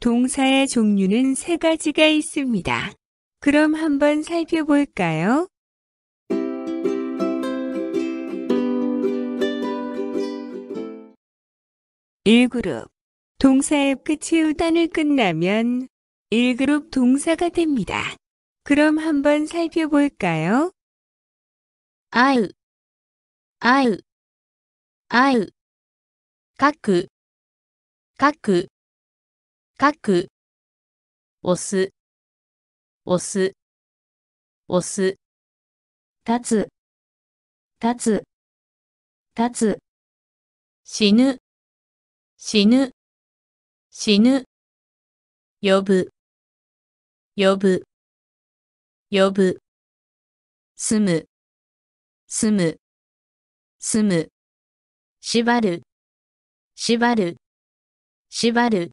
동사의 종류는 세 가지가 있습니다. 그럼 한번 살펴볼까요? 일그룹 동사의 끝이 단을 끝나면 일그룹 동사가 됩니다. 그럼 한번 살펴볼까요? 아유 아유 아유 가크 書く、押す、押す、押す、立つ、立つ、立つ、死ぬ、死ぬ、死ぬ、呼ぶ、呼ぶ、呼ぶ、住む、住む、住む、縛る、縛る、縛る。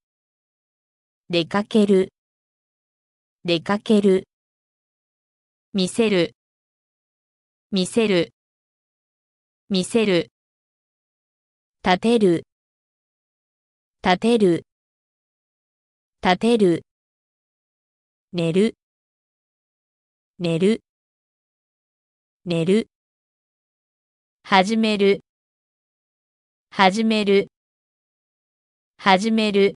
出かける出かける見せる見せる見せる立てる立てる立てる寝る寝る寝る始める始める始める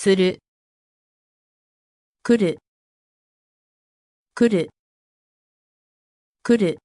する、来る、来る、来る。